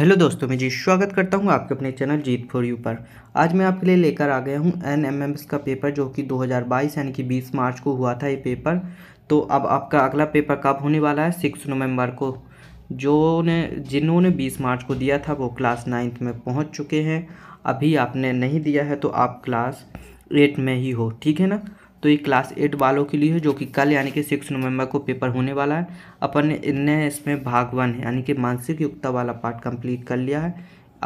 hello दोस्तों मैं जी स्वागत करता हूं आपके अपने चैनल जीत फॉर यू पर आज मैं आपके लिए लेकर आ गया हूं एन का पेपर जो कि 2022 यानी कि 20 मार्च को हुआ था ये पेपर तो अब आपका अगला पेपर कब होने वाला है सिक्स नवंबर को जो ने जिन्होंने 20 मार्च को दिया था वो क्लास नाइन्थ में पहुँच चुके हैं अभी आपने नहीं दिया है तो आप क्लास एट में ही हो ठीक है ना तो ये क्लास एट वालों के लिए है जो कि कल यानी कि सिक्स नवंबर को पेपर होने वाला है अपन ने इनने इसमें भाग वन है यानी कि मानसिक युक्ता वाला पार्ट कंप्लीट कर लिया है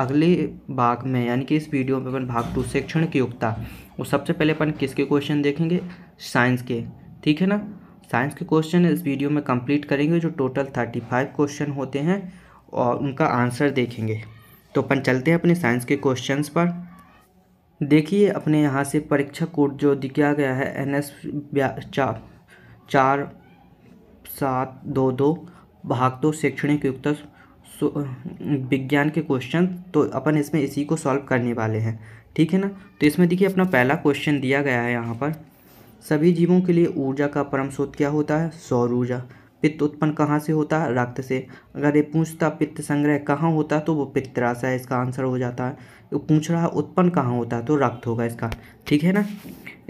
अगले भाग में यानी कि इस वीडियो में अपन भाग टू शिक्षण की युक्ता वो सबसे पहले अपन किसके क्वेश्चन देखेंगे साइंस के ठीक है ना साइंस के क्वेश्चन इस वीडियो में कम्प्लीट करेंगे जो टोटल थर्टी फाइव क्वेश्चन होते हैं और उनका आंसर देखेंगे तो अपन चलते हैं अपने साइंस के क्वेश्चन पर देखिए अपने यहाँ से परीक्षा कोड जो दिया गया है एन एस चार चार सात दो दो भाग दो शैक्षणिक युक्त विज्ञान के क्वेश्चन तो अपन इसमें इसी को सॉल्व करने वाले हैं ठीक है ना तो इसमें देखिए अपना पहला क्वेश्चन दिया गया है यहाँ पर सभी जीवों के लिए ऊर्जा का परम स्रोत क्या होता है सौर ऊर्जा पित्त उत्पन्न कहाँ से होता है रक्त से अगर ये पूछता पित्त संग्रह कहाँ होता तो वो पित्तराशय इसका आंसर हो जाता है तो पूछ रहा उत्पन्न कहाँ होता है तो रक्त होगा इसका ठीक है ना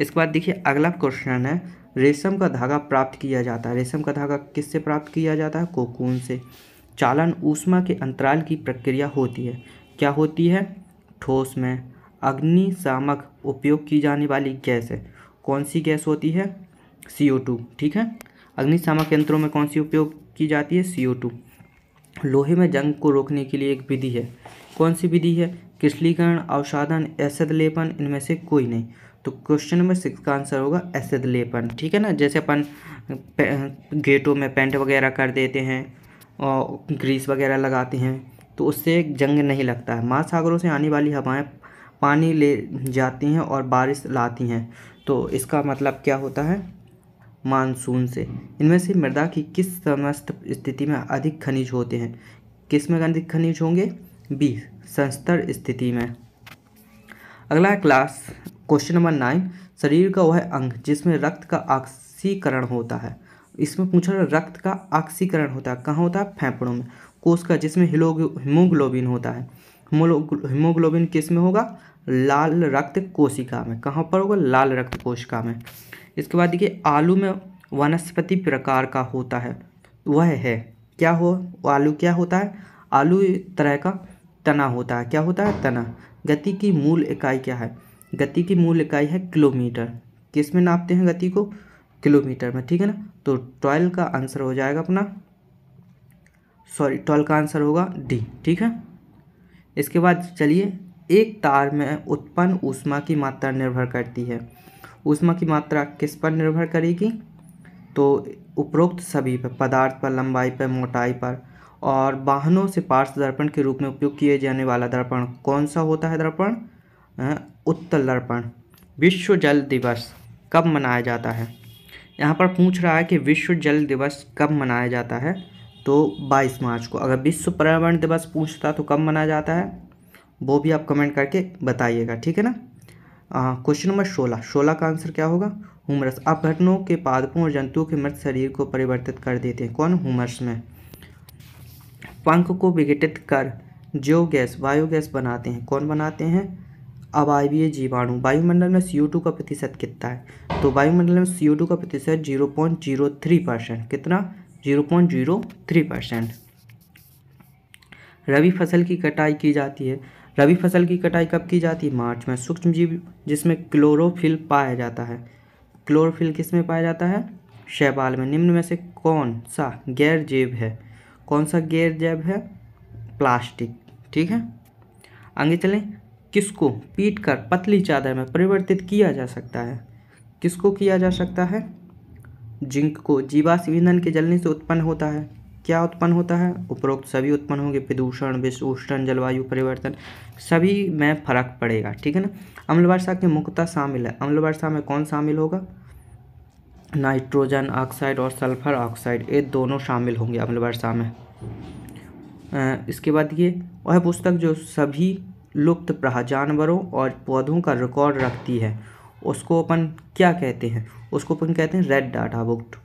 इसके बाद देखिए अगला क्वेश्चन है रेशम का धागा प्राप्त किया जाता है रेशम का धागा किससे प्राप्त किया जाता है कोकून से चालन ऊष्मा के अंतराल की प्रक्रिया होती है क्या होती है ठोस में अग्निशामक उपयोग की जाने वाली गैस है कौन सी गैस होती है सी ठीक है अग्निशामक यंत्रों में कौन सी उपयोग की जाती है सी लोहे में जंग को रोकने के लिए एक विधि है कौन सी विधि है किसलीकरण अवसाधन एसिड लेपन इनमें से कोई नहीं तो क्वेश्चन नंबर सिक्स का आंसर होगा एसिड लेपन ठीक है ना जैसे अपन गेटों में पेंट वगैरह कर देते हैं और ग्रीस वगैरह लगाते हैं तो उससे जंग नहीं लगता है महासागरों से आने वाली हवाएं पानी ले जाती हैं और बारिश लाती हैं तो इसका मतलब क्या होता है मानसून से इनमें से मृदा की किस समस्त स्थिति में अधिक खनिज होते हैं किस में अधिक खनिज होंगे बी संस्तर स्थिति में अगला क्लास क्वेश्चन नंबर नाइन शरीर का वह अंग जिसमें रक्त का ऑक्सीकरण होता है इसमें पूछा रक्त का ऑक्सीकरण होता है कहाँ होता है फेफड़ों में कोष का जिसमें हीमोग्लोबिन होता है हीमोग्लोबिन किस में होगा लाल रक्त कोशिका में कहाँ पर होगा लाल रक्त कोशिका में इसके बाद देखिए आलू में वनस्पति प्रकार का होता है वह है क्या हो आलू क्या होता है आलू तरह का तना होता है क्या होता है तना गति की मूल इकाई क्या है गति की मूल इकाई है किलोमीटर किस में नापते हैं गति को किलोमीटर में ठीक है ना तो ट्वेल्व का आंसर हो जाएगा अपना सॉरी ट्वेल्व का आंसर होगा डी ठीक है इसके बाद चलिए एक तार में उत्पन्न ऊष्मा की मात्रा निर्भर करती है ऊष्मा की मात्रा किस पर निर्भर करेगी तो उपरोक्त सभी पर पदार्थ पर लंबाई पर मोटाई पर और वाहनों से पार्श्व दर्पण के रूप में उपयोग किए जाने वाला दर्पण कौन सा होता है दर्पण उत्तल दर्पण विश्व जल दिवस कब मनाया जाता है यहाँ पर पूछ रहा है कि विश्व जल दिवस कब मनाया जाता है तो 22 मार्च को अगर विश्व पर्यावरण दिवस पूछता तो कब मनाया जाता है वो भी आप कमेंट करके बताइएगा ठीक है ना क्वेश्चन नंबर सोलह सोलह का आंसर क्या होगा हुमरस घटनों के पादपों और जंतुओं के मृत शरीर को परिवर्तित कर देते हैं कौन हुमर्स में पंख को विघटित कर जो गैस बायोगैस बनाते हैं कौन बनाते हैं अवायवीय जीवाणु वायुमंडल में सी का प्रतिशत कितना है तो वायुमंडल में सी का प्रतिशत zero point zero three percent कितना zero point zero three percent रबी फसल की कटाई की जाती है रबी फसल की कटाई कब की जाती है मार्च में सूक्ष्म जीव जिसमें क्लोरोफिल पाया जाता है क्लोरोफिल किस में पाया जाता है शैवाल में निम्न में से कौन सा गैर जैव है कौन सा गैर जैव है प्लास्टिक ठीक है आगे चलें किसको पीट कर पतली चादर में परिवर्तित किया जा सकता है किसको किया जा सकता है जिंक को जीवाश्म ईंधन के जलने से उत्पन्न होता है क्या उत्पन्न होता है उपरोक्त सभी उत्पन्न होंगे प्रदूषण विश्व उष्ण जलवायु परिवर्तन सभी में फर्क पड़ेगा ठीक है ना अम्ल वर्षा के मुख्यता शामिल है अम्ल वर्षा में कौन शामिल होगा नाइट्रोजन ऑक्साइड और सल्फर ऑक्साइड ये दोनों शामिल होंगे अम्ल वर्षा में इसके बाद ये वह पुस्तक जो सभी लुप्त प्राह जानवरों और पौधों का रिकॉर्ड रखती है उसको अपन क्या कहते हैं उसको अपन कहते हैं रेड डाटा बुक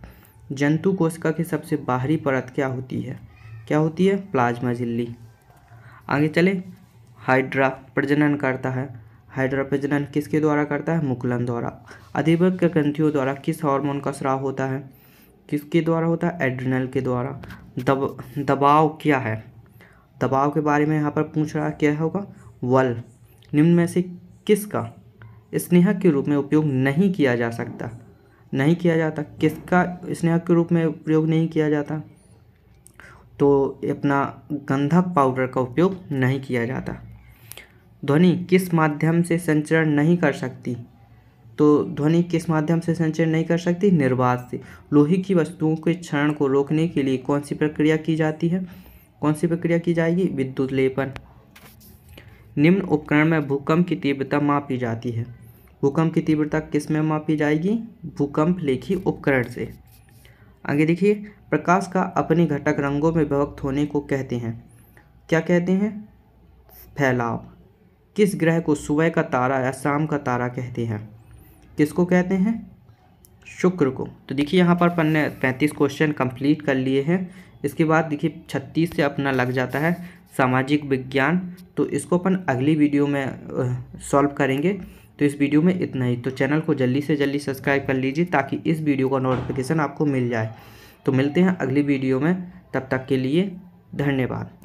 जंतु कोशिका की सबसे बाहरी परत क्या होती है क्या होती है प्लाज्मा झिल्ली आगे चले हाइड्रा प्रजनन करता है हाइड्रा प्रजनन किसके द्वारा करता है मुकुलन द्वारा अधिवृक्क ग्रंथियों द्वारा किस हार्मोन का स्राव होता है किसके द्वारा होता है एड्रिनल के द्वारा दब दबाव क्या है दबाव के बारे में यहाँ पर पूछ रहा क्या होगा वल निम्न में से किसका स्नेहक के रूप में उपयोग नहीं किया जा सकता नहीं किया जाता किसका स्नेह के रूप में प्रयोग नहीं किया जाता तो अपना गंधक पाउडर का उपयोग नहीं किया जाता ध्वनि किस माध्यम से संचरण नहीं कर सकती तो ध्वनि किस माध्यम से संचरण नहीं कर सकती निर्वात से लोहे की वस्तुओं के क्षरण को रोकने के लिए कौन सी प्रक्रिया की जाती है कौन सी प्रक्रिया की जाएगी विद्युत लेपन निम्न उपकरण में भूकंप की तीव्रता मापी जाती है भूकंप की तीव्रता किस में मापी जाएगी भूकंप लेखी उपकरण से आगे देखिए प्रकाश का अपने घटक रंगों में विभक्त होने को कहते हैं क्या कहते हैं फैलाव किस ग्रह को सुबह का तारा या शाम का तारा कहते हैं किसको कहते हैं शुक्र को तो देखिए यहाँ पर पन्ने पैंतीस क्वेश्चन कंप्लीट कर लिए हैं इसके बाद देखिए छत्तीस से अपना लग जाता है सामाजिक विज्ञान तो इसको अपन अगली वीडियो में सॉल्व करेंगे तो इस वीडियो में इतना ही तो चैनल को जल्दी से जल्दी सब्सक्राइब कर लीजिए ताकि इस वीडियो का नोटिफिकेशन आपको मिल जाए तो मिलते हैं अगली वीडियो में तब तक के लिए धन्यवाद